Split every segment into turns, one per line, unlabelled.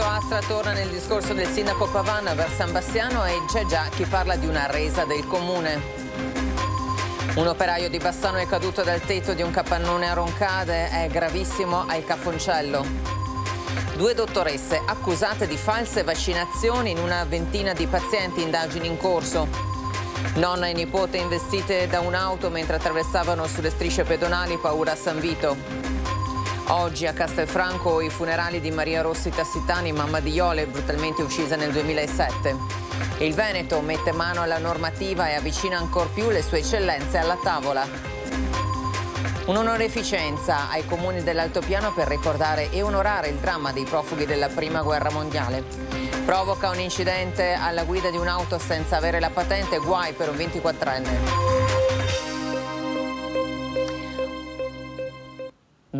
Roberto Astra torna nel discorso del sindaco Pavanna per San Bassiano e c'è già chi parla di una resa del comune. Un operaio di Bassano è caduto dal tetto di un capannone a Roncade, è gravissimo al Cafoncello. Due dottoresse accusate di false vaccinazioni in una ventina di pazienti, indagini in corso. Nonna e nipote investite da un'auto mentre attraversavano sulle strisce pedonali, paura a San Vito. Oggi a Castelfranco i funerali di Maria Rossi Tassitani, mamma di Iole, brutalmente uccisa nel 2007. Il Veneto mette mano alla normativa e avvicina ancora più le sue eccellenze alla tavola. Un'onoreficenza ai comuni dell'Altopiano per ricordare e onorare il dramma dei profughi della Prima Guerra Mondiale. Provoca un incidente alla guida di un'auto senza avere la patente, guai per un 24enne.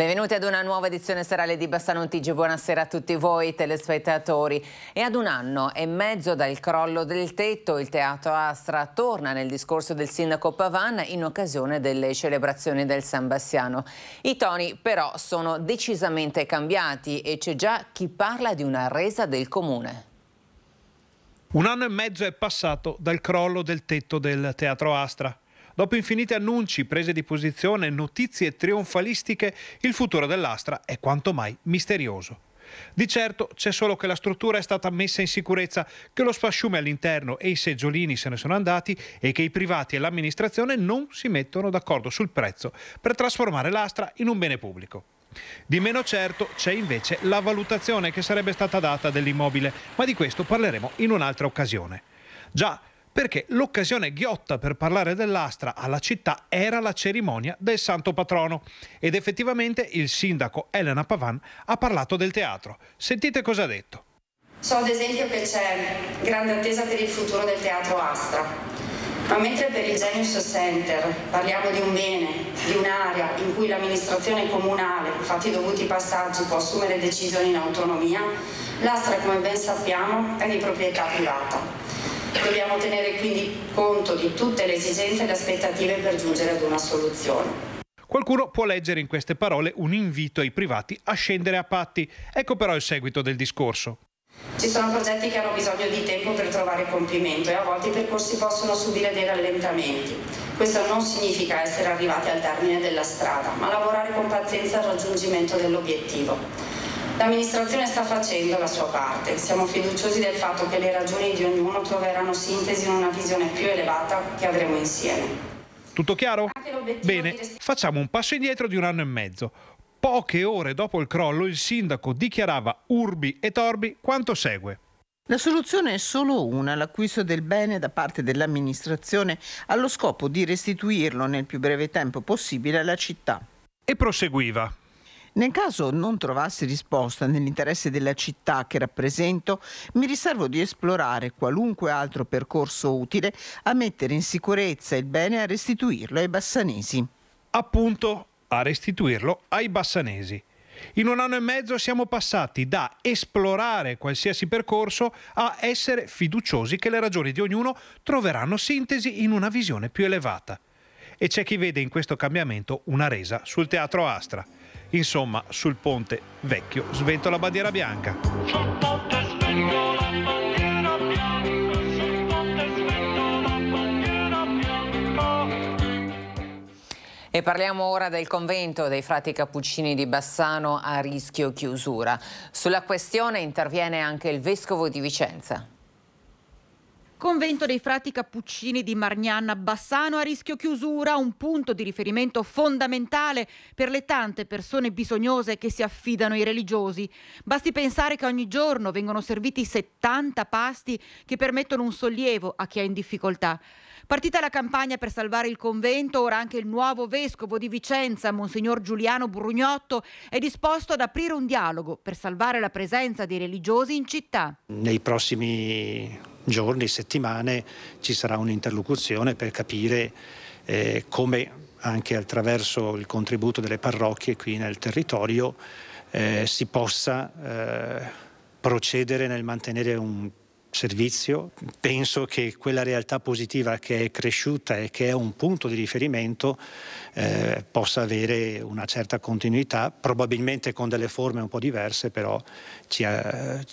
Benvenuti ad una nuova edizione serale di Bassano buonasera a tutti voi telespettatori. E ad un anno e mezzo dal crollo del tetto, il Teatro Astra torna nel discorso del sindaco Pavan in occasione delle celebrazioni del San Bassiano. I toni però sono decisamente cambiati e c'è già chi parla di una resa del comune.
Un
anno e mezzo è passato dal crollo del tetto del Teatro Astra. Dopo infiniti annunci, prese di posizione, e notizie trionfalistiche, il futuro dell'Astra è quanto mai misterioso. Di certo c'è solo che la struttura è stata messa in sicurezza, che lo spasciume all'interno e i seggiolini se ne sono andati e che i privati e l'amministrazione non si mettono d'accordo sul prezzo per trasformare l'Astra in un bene pubblico. Di meno certo c'è invece la valutazione che sarebbe stata data dell'immobile, ma di questo parleremo in un'altra occasione. Già, perché l'occasione ghiotta per parlare dell'Astra alla città era la cerimonia del santo patrono ed effettivamente il sindaco Elena Pavan ha parlato del teatro. Sentite cosa ha detto.
So ad esempio che c'è grande attesa per il futuro del teatro Astra, ma mentre per il Genius Center parliamo di un bene, di un'area in cui l'amministrazione comunale, fatti i dovuti passaggi, può assumere decisioni in autonomia, l'Astra, come ben sappiamo, è di proprietà privata Dobbiamo tenere quindi conto di tutte le esigenze e le aspettative per giungere ad una soluzione.
Qualcuno può leggere in queste parole un invito ai privati a scendere a patti. Ecco però il seguito del discorso.
Ci sono progetti che hanno bisogno di tempo per trovare compimento e a volte i percorsi possono subire dei rallentamenti. Questo non significa essere arrivati al termine della strada, ma lavorare con pazienza al raggiungimento dell'obiettivo. L'amministrazione sta facendo la sua parte, siamo fiduciosi del fatto che le ragioni di ognuno troveranno sintesi in una visione più elevata che avremo insieme.
Tutto chiaro? Bene, facciamo un passo indietro di un anno e mezzo. Poche ore dopo il crollo il sindaco dichiarava urbi e torbi quanto segue.
La soluzione è solo una, l'acquisto del bene da parte dell'amministrazione allo scopo di restituirlo nel più breve tempo possibile alla città.
E proseguiva. Nel
caso non trovassi risposta nell'interesse della città che rappresento, mi riservo di esplorare qualunque altro percorso utile a mettere in sicurezza il bene e a restituirlo ai bassanesi.
Appunto, a restituirlo ai bassanesi. In un anno e mezzo siamo passati da esplorare qualsiasi percorso a essere fiduciosi che le ragioni di ognuno troveranno sintesi in una visione più elevata. E c'è chi vede in questo cambiamento una resa sul teatro Astra insomma sul ponte vecchio sventola bandiera bianca. bandiera bianca.
E parliamo ora del convento dei frati cappuccini di Bassano a rischio chiusura. Sulla questione interviene anche il vescovo di Vicenza.
Convento dei Frati Cappuccini di Margnana Bassano a rischio chiusura, un punto di riferimento fondamentale per le tante persone bisognose che si affidano ai religiosi. Basti pensare che ogni giorno vengono serviti 70 pasti che permettono un sollievo a chi è in difficoltà. Partita la campagna per salvare il convento, ora anche il nuovo vescovo di Vicenza, Monsignor Giuliano Brugnotto, è disposto ad aprire un dialogo per salvare la presenza dei religiosi in città.
Nei prossimi giorni, settimane ci sarà un'interlocuzione per capire eh, come anche attraverso il contributo delle parrocchie qui nel territorio eh, si possa eh, procedere nel mantenere un servizio. Penso che quella realtà positiva che è cresciuta e che è un punto di riferimento eh, possa avere una certa continuità, probabilmente con delle forme un po' diverse, però ci, eh,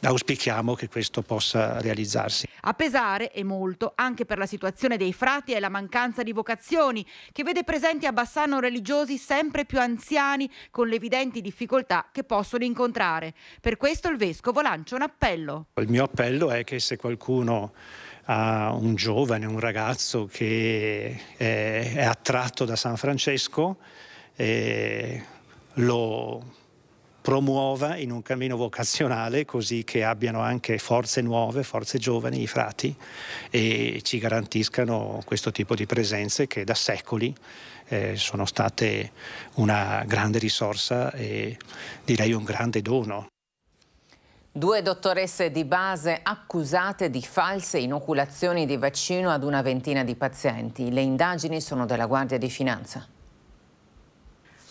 auspichiamo che questo possa realizzarsi.
A pesare e molto anche per la situazione dei frati è la mancanza di vocazioni, che vede presenti a Bassano religiosi sempre più anziani con le evidenti difficoltà che possono incontrare. Per questo il vescovo lancia un appello.
Il mio appello bello è che se qualcuno ha un giovane, un ragazzo che è, è attratto da San Francesco, eh, lo promuova in un cammino vocazionale così che abbiano anche forze nuove, forze giovani, i frati, e ci garantiscano questo tipo di presenze che da secoli eh, sono state una grande risorsa e direi un grande dono
Due dottoresse di base accusate di false inoculazioni di vaccino ad una ventina di pazienti. Le indagini sono della Guardia di Finanza.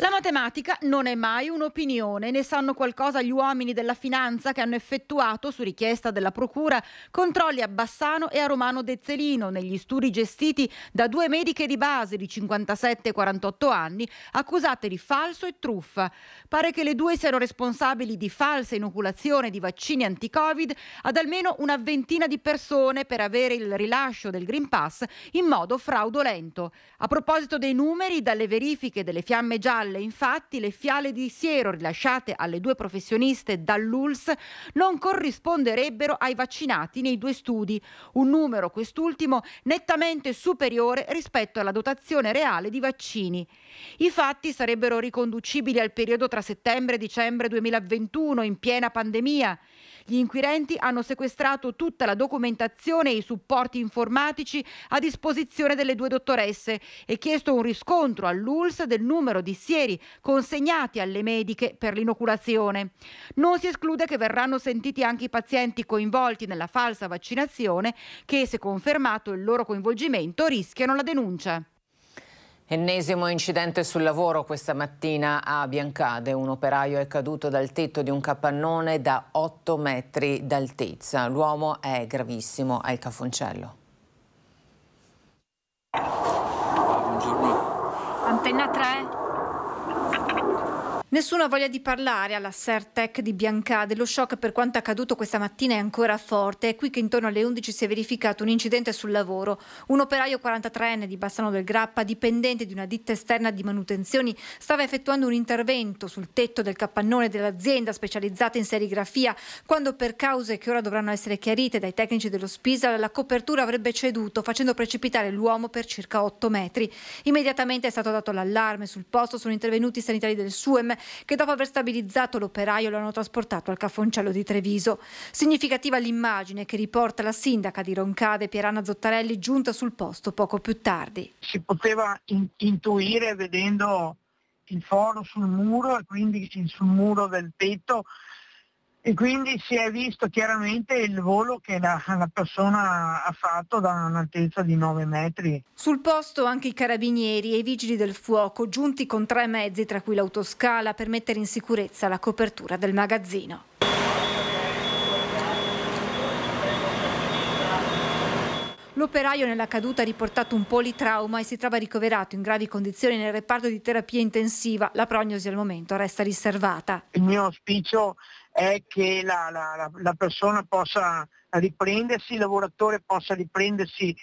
La matematica non è mai un'opinione, ne sanno qualcosa gli uomini della finanza che hanno effettuato, su richiesta della Procura, controlli a Bassano e a Romano Dezzelino negli studi gestiti da due mediche di base di 57 e 48 anni accusate di falso e truffa. Pare che le due siano responsabili di falsa inoculazione di vaccini anti-Covid ad almeno una ventina di persone per avere il rilascio del Green Pass in modo fraudolento. A proposito dei numeri, dalle verifiche delle fiamme gialle valle, infatti, le fiale di siero rilasciate alle due professioniste dall'ULS non corrisponderebbero ai vaccinati nei due studi, un numero quest'ultimo nettamente superiore rispetto alla dotazione reale di vaccini. I fatti sarebbero riconducibili al periodo tra settembre e dicembre 2021 in piena pandemia gli inquirenti hanno sequestrato tutta la documentazione e i supporti informatici a disposizione delle due dottoresse e chiesto un riscontro all'ULS del numero di sieri consegnati alle mediche per l'inoculazione. Non si esclude che verranno sentiti anche i pazienti coinvolti nella falsa vaccinazione che, se confermato il loro coinvolgimento, rischiano la denuncia.
Ennesimo incidente sul lavoro questa mattina a Biancade. Un operaio è caduto dal tetto di un capannone da 8 metri d'altezza. L'uomo è gravissimo al cafoncello.
Ah, buongiorno. Antenna 3, Nessuna voglia di parlare alla Sertec di Biancade. Lo shock per quanto accaduto questa mattina è ancora forte. È qui che intorno alle 11 si è verificato un incidente sul lavoro. Un operaio 43enne di Bassano del Grappa, dipendente di una ditta esterna di manutenzioni, stava effettuando un intervento sul tetto del capannone dell'azienda specializzata in serigrafia, quando per cause che ora dovranno essere chiarite dai tecnici dello Spisal la copertura avrebbe ceduto, facendo precipitare l'uomo per circa 8 metri. Immediatamente è stato dato l'allarme. Sul posto sono intervenuti i sanitari del SUEM che dopo aver stabilizzato l'operaio lo hanno trasportato al caffoncello di Treviso. Significativa l'immagine che riporta la sindaca di Roncade, Pierana Zottarelli, giunta sul posto poco più tardi.
Si poteva in- intuire vedendo il foro sul muro e quindi sul muro del tetto e quindi si è visto chiaramente il volo che la, la, persona ha fatto da un'altezza di 9 metri.
Sul posto anche i carabinieri e i vigili del fuoco, giunti con tre mezzi, tra cui l'autoscala, per mettere in sicurezza la copertura del magazzino. L'operaio nella caduta ha riportato un politrauma e si trova ricoverato in gravi condizioni nel reparto di terapia intensiva. La prognosi al momento resta riservata.
Il mio auspicio è che la, la, la persona possa riprendersi, il lavoratore possa riprendersi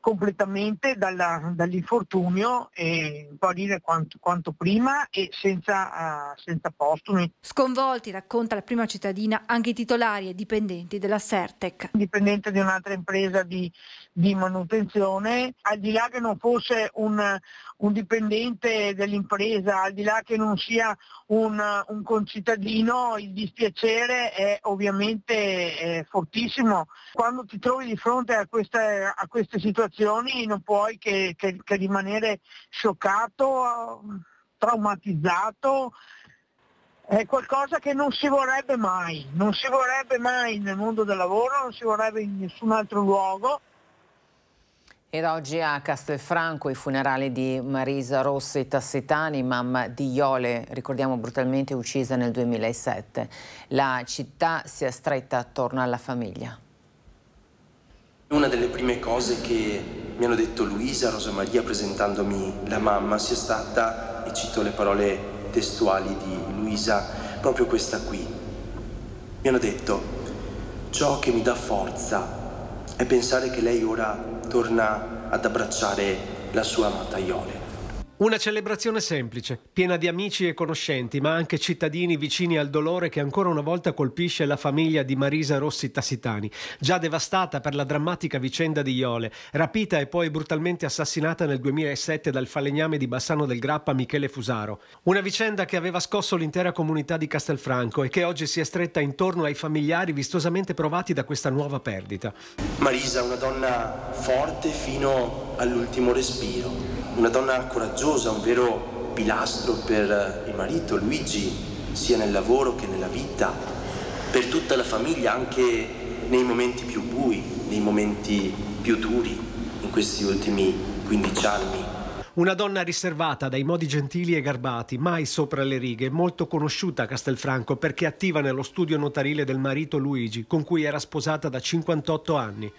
completamente dalla, dall'infortunio e guarire quanto, quanto, prima e senza, uh, senza postumi.
Sconvolti, racconta la prima cittadina, anche i titolari e dipendenti della Sertec. Dipendente di un'altra
impresa di, di manutenzione, al di là che non fosse un, un dipendente dell'impresa, al di là che non sia un, uh, un concittadino, il dispiacere è ovviamente è fortissimo. Quando ti trovi di fronte a queste, a queste situazioni non puoi che, che, che rimanere scioccato, traumatizzato, è qualcosa che non si vorrebbe mai, non si vorrebbe mai nel mondo del lavoro, non si vorrebbe in nessun altro luogo
ed oggi a Castelfranco i funerali di Marisa Rossi Tassitani, mamma di Iole, ricordiamo brutalmente uccisa nel 2007. La città si è stretta attorno alla famiglia.
Una delle prime cose che mi hanno detto Luisa, Rosa Maria, presentandomi la mamma, sia stata, e cito le parole testuali di Luisa, proprio questa qui. Mi hanno detto, ciò che mi dà forza e pensare che lei ora torna ad abbracciare la sua amata Iole. Una celebrazione semplice, piena di amici e conoscenti, ma anche cittadini vicini al dolore che ancora una volta colpisce la famiglia di Marisa Rossi Tassitani, già devastata per la drammatica vicenda di Iole, rapita e poi brutalmente assassinata nel 2007 dal falegname di Bassano del Grappa Michele Fusaro. Una vicenda che aveva scosso l'intera comunità di Castelfranco e che oggi si è stretta intorno ai familiari vistosamente provati da questa nuova perdita. Marisa, una donna forte fino all'ultimo respiro, una donna coraggiosa coraggiosa, un vero pilastro per eh, il marito Luigi, sia nel lavoro che nella vita, per tutta la famiglia, anche nei momenti più bui, nei momenti più duri in questi ultimi 15 anni. Una donna riservata dai modi gentili e garbati, mai sopra le righe, molto conosciuta a Castelfranco perché attiva nello studio notarile del marito Luigi, con cui era sposata da 58 anni.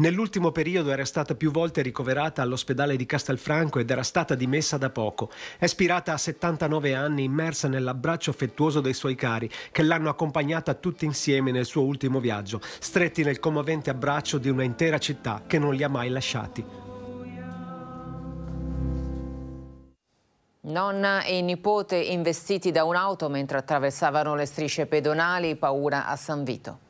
Nell'ultimo periodo era stata più volte ricoverata all'ospedale di Castelfranco ed era stata dimessa da poco. È spirata a 79 anni, immersa nell'abbraccio affettuoso dei suoi cari, che l'hanno accompagnata tutti insieme nel suo ultimo viaggio, stretti nel commovente abbraccio di una intera città che non li ha mai lasciati.
Nonna e nipote investiti da un'auto mentre attraversavano le strisce pedonali, paura a San Vito.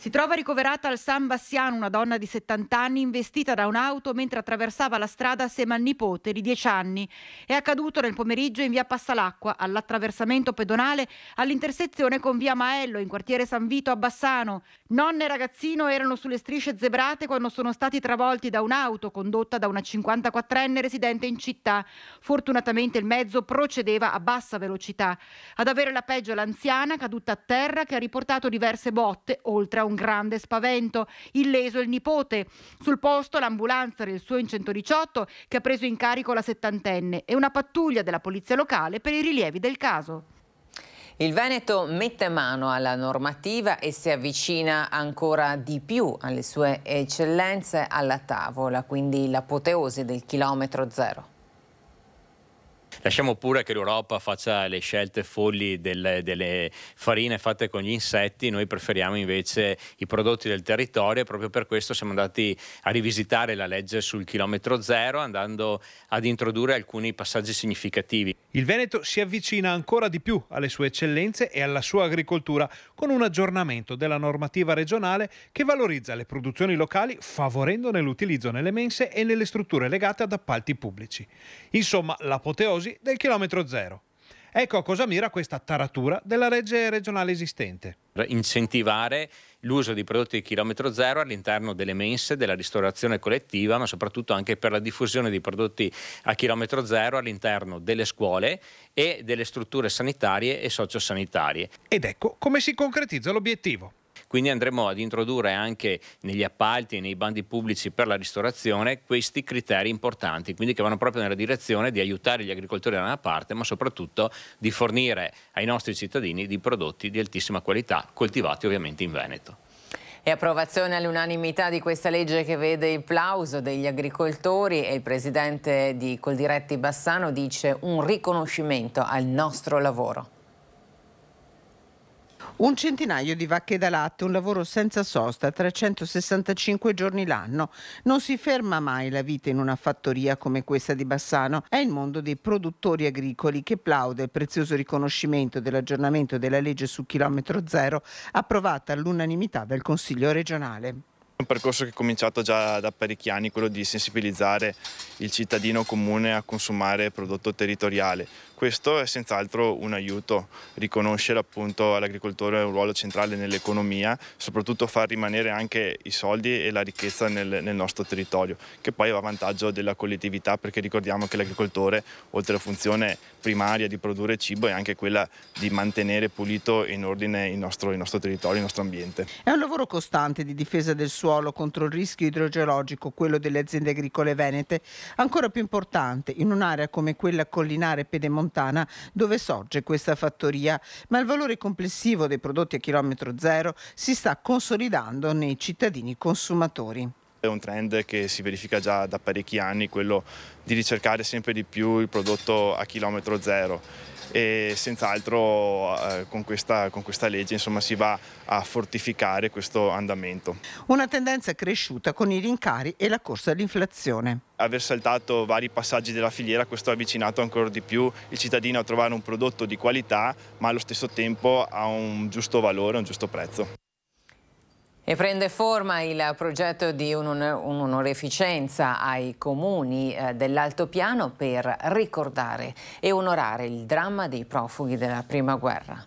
Si trova ricoverata al San Bassiano una donna di 70 anni investita da un'auto mentre attraversava la strada assieme al nipote di 10 anni. È accaduto nel pomeriggio in via Passalacqua, all'attraversamento pedonale all'intersezione con via Maello in quartiere San Vito a Bassano. Nonna e ragazzino erano sulle strisce zebrate quando sono stati travolti da un'auto condotta da una 54enne residente in città. Fortunatamente il mezzo procedeva a bassa velocità. Ad avere la peggio l'anziana caduta a terra che ha riportato diverse botte oltre a un un grande spavento. Illeso il nipote. Sul posto l'ambulanza del suo in 118 che ha preso in carico la settantenne e una pattuglia della polizia locale per i rilievi del caso.
Il Veneto mette mano alla normativa e si avvicina ancora di più alle sue eccellenze alla tavola, quindi l'apoteosi del chilometro zero.
Lasciamo pure che l'Europa faccia le scelte folli delle, delle farine fatte con gli insetti, noi preferiamo invece i prodotti del territorio e proprio per questo siamo andati a rivisitare la legge sul chilometro zero andando ad introdurre alcuni passaggi significativi.
Il Veneto si avvicina ancora di più alle sue eccellenze e alla sua agricoltura con un aggiornamento della normativa regionale che valorizza le produzioni locali favorendone l'utilizzo nelle mense e nelle strutture legate ad appalti pubblici. Insomma, l'apoteosi così del chilometro zero. Ecco a cosa mira questa taratura della legge regionale esistente.
Incentivare l'uso di prodotti di chilometro zero all'interno delle mense, della ristorazione collettiva, ma soprattutto anche per la diffusione di prodotti a chilometro zero all'interno delle scuole e delle strutture sanitarie e sociosanitarie. Ed ecco come si concretizza l'obiettivo. Quindi andremo ad introdurre anche negli appalti e nei bandi pubblici per la ristorazione questi criteri importanti, quindi che vanno proprio nella direzione di aiutare gli agricoltori da una parte, ma soprattutto di fornire ai nostri cittadini di prodotti di altissima qualità, coltivati ovviamente in Veneto.
E approvazione all'unanimità di questa legge che vede il plauso degli agricoltori e il presidente di Coldiretti Bassano dice un riconoscimento al nostro lavoro.
Un centinaio di vacche da latte, un lavoro senza sosta, 365 giorni l'anno. Non si ferma mai la vita in una fattoria come questa di Bassano. È il mondo dei produttori agricoli che plaude il prezioso riconoscimento dell'aggiornamento della legge su chilometro zero approvata all'unanimità del Consiglio regionale
un percorso che è cominciato già da parecchi anni, quello di sensibilizzare il cittadino comune a consumare prodotto territoriale. Questo è senz'altro un aiuto, riconoscere appunto all'agricoltore un ruolo centrale nell'economia, soprattutto far rimanere anche i soldi e la ricchezza nel, nel nostro territorio, che poi va a vantaggio della collettività perché ricordiamo che l'agricoltore, oltre alla funzione primaria di produrre cibo, è anche quella di mantenere pulito e in ordine il nostro, il nostro territorio, il nostro ambiente.
È un lavoro costante di difesa del suolo suolo contro il rischio idrogeologico, quello delle aziende agricole venete, ancora più importante in un'area come quella collinare pedemontana dove sorge questa fattoria, ma il valore complessivo dei prodotti a chilometro zero si sta consolidando nei cittadini consumatori.
È un trend che si verifica già da parecchi anni, quello di ricercare sempre di più il prodotto a chilometro zero e senz'altro eh, con, questa, con, questa, legge insomma, si va a fortificare questo andamento.
Una tendenza cresciuta con i rincari e la corsa all'inflazione.
Aver saltato vari passaggi della filiera, questo ha avvicinato ancora di più il cittadino a trovare un prodotto di qualità ma allo stesso tempo a un giusto valore, a un giusto prezzo.
E prende forma il progetto di un'onoreficenza ai comuni eh, dell'Altopiano per ricordare e onorare il dramma dei profughi della Prima Guerra.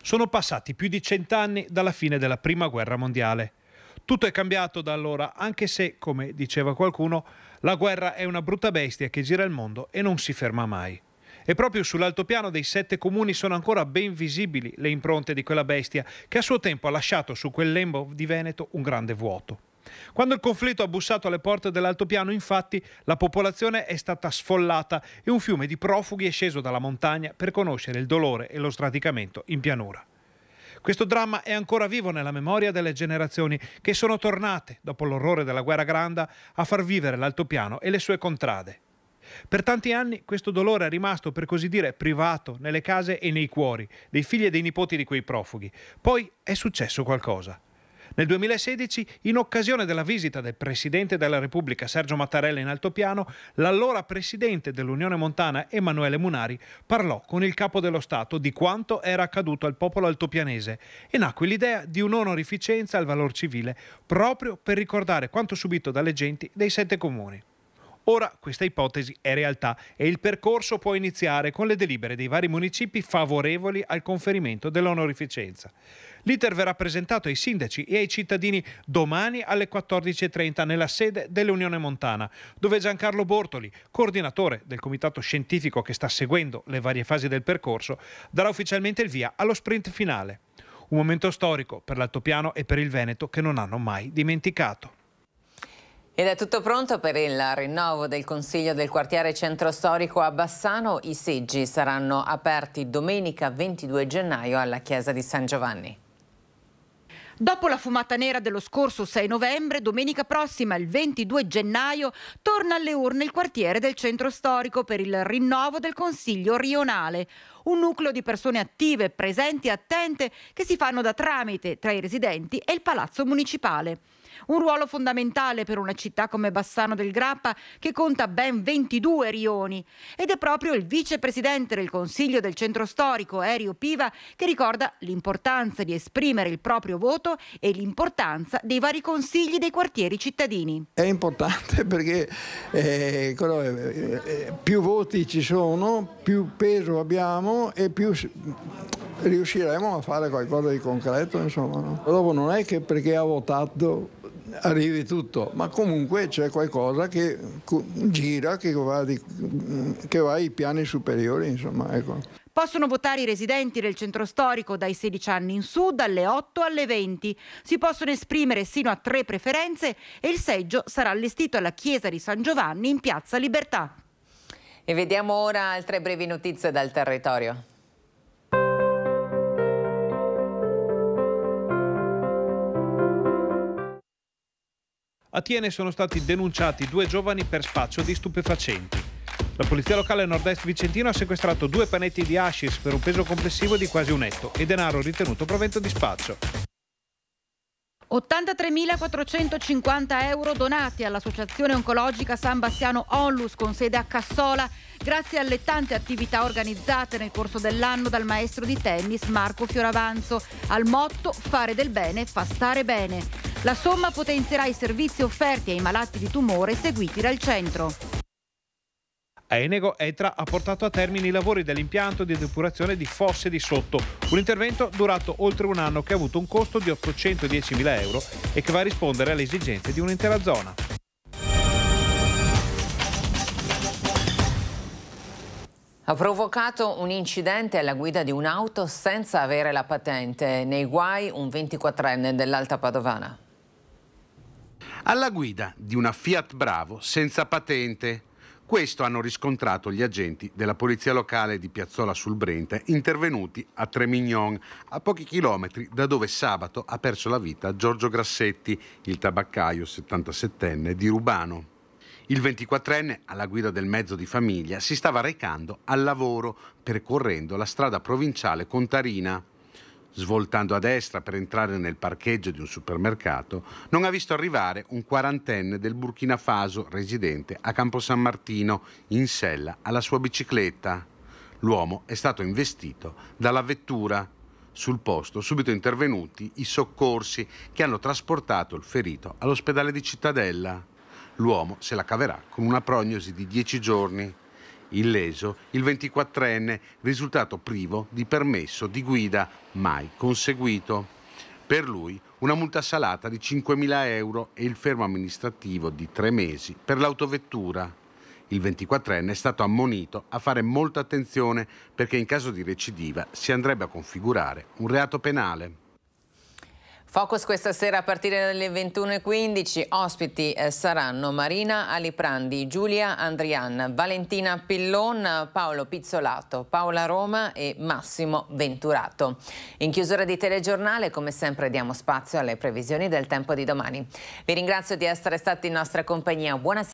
Sono passati più di cent'anni dalla fine della Prima Guerra Mondiale. Tutto è cambiato da allora, anche se, come diceva qualcuno, la guerra è una brutta bestia che gira il mondo e non si ferma mai. E proprio sull'altopiano dei sette comuni sono ancora ben visibili le impronte di quella bestia che a suo tempo ha lasciato su quel lembo di Veneto un grande vuoto. Quando il conflitto ha bussato alle porte dell'altopiano, infatti, la popolazione è stata sfollata e un fiume di profughi è sceso dalla montagna per conoscere il dolore e lo sradicamento in pianura. Questo dramma è ancora vivo nella memoria delle generazioni che sono tornate, dopo l'orrore della guerra granda, a far vivere l'altopiano e le sue contrade. Per tanti anni questo dolore è rimasto, per così dire, privato nelle case e nei cuori dei figli e dei nipoti di quei profughi. Poi è successo qualcosa. Nel 2016, in occasione della visita del Presidente della Repubblica Sergio Mattarella in Altopiano, l'allora Presidente dell'Unione Montana Emanuele Munari parlò con il Capo dello Stato di quanto era accaduto al popolo altopianese e nacque l'idea di un'onorificenza al valor civile proprio per ricordare quanto subito dalle genti dei sette comuni. Ora questa ipotesi è realtà e il percorso può iniziare con le delibere dei vari municipi favorevoli al conferimento dell'onorificenza. L'iter verrà presentato ai sindaci e ai cittadini domani alle 14.30 nella sede dell'Unione Montana, dove Giancarlo Bortoli, coordinatore del comitato scientifico che sta seguendo le varie fasi del percorso, darà ufficialmente il via allo sprint finale. Un momento storico per l'Altopiano e per il Veneto che non hanno mai dimenticato.
Ed è tutto pronto per il rinnovo del Consiglio del quartiere centro storico a Bassano. I seggi saranno aperti domenica 22 gennaio alla chiesa di San Giovanni.
Dopo la fumata nera dello scorso 6 novembre, domenica prossima, il 22 gennaio, torna alle urne il quartiere del centro storico per il rinnovo del Consiglio rionale. Un nucleo di persone attive, presenti e attente che si fanno da tramite tra i residenti e il palazzo municipale. Un ruolo fondamentale per una città come Bassano del Grappa che conta ben 22 rioni. Ed è proprio il vicepresidente del Consiglio del Centro Storico, Erio Piva, che ricorda l'importanza di esprimere il proprio voto e l'importanza dei vari consigli dei quartieri cittadini.
È importante perché eh, eh, eh, più voti ci sono, più peso abbiamo e più riusciremo a fare qualcosa di concreto. Insomma, no? Dopo non è che perché ha votato arrivi tutto, ma comunque c'è qualcosa che gira, che va, di, che va ai piani superiori, insomma, ecco.
Possono votare i residenti del centro storico dai 16 anni in su, dalle 8 alle 20. Si possono esprimere sino a tre preferenze e il seggio sarà allestito alla chiesa di San Giovanni in piazza
Libertà. E vediamo ora altre brevi notizie dal territorio.
A Tiene sono stati denunciati due giovani per spaccio di stupefacenti. La polizia locale nord-est vicentino ha sequestrato due panetti di hashish per un peso complessivo di quasi un etto e denaro ritenuto provento di spaccio.
83.450 euro donati all'Associazione Oncologica San Bastiano Onlus con sede a Cassola grazie alle tante attività organizzate nel corso dell'anno dal maestro di tennis Marco Fioravanzo al motto fare del bene fa stare bene. La somma potenzierà i servizi offerti ai malati di tumore seguiti dal centro.
A Enego Etra ha portato a termine i lavori dell'impianto di depurazione di Fosse di Sotto, un intervento durato oltre un anno che ha avuto un costo di 810.000 euro e che va a rispondere alle esigenze di un'intera zona.
Ha provocato un incidente alla guida di un'auto senza avere la patente. Nei guai un 24enne dell'Alta Padovana.
Alla guida di una Fiat Bravo senza patente, questo hanno riscontrato gli agenti della polizia locale di Piazzola sul Brenta intervenuti a Tremignon, a pochi chilometri da dove sabato ha perso la vita Giorgio Grassetti, il tabaccaio 77enne di Rubano. Il 24enne, alla guida del mezzo di famiglia, si stava recando al lavoro percorrendo la strada provinciale Contarina svoltando a destra per entrare nel parcheggio di un supermercato, non ha visto arrivare un quarantenne del Burkina Faso residente a Campo San Martino in sella alla sua bicicletta. L'uomo è stato investito dalla vettura. Sul posto subito intervenuti i soccorsi che hanno trasportato il ferito all'ospedale di Cittadella. L'uomo se la caverà con una prognosi di 10 giorni illeso il 24enne, risultato privo di permesso di guida mai conseguito. Per lui una multa salata di 5.000 euro e il fermo amministrativo di tre mesi per l'autovettura. Il 24enne è stato ammonito a fare molta attenzione perché in caso di recidiva si andrebbe a configurare un reato penale.
Focus questa sera a partire dalle 21.15. Ospiti eh, saranno Marina Aliprandi, Giulia Andrian, Valentina Pillon, Paolo Pizzolato, Paola Roma e Massimo Venturato. In chiusura di telegiornale, come sempre, diamo spazio alle previsioni del tempo di domani. Vi ringrazio di essere stati in nostra compagnia. Buonasera.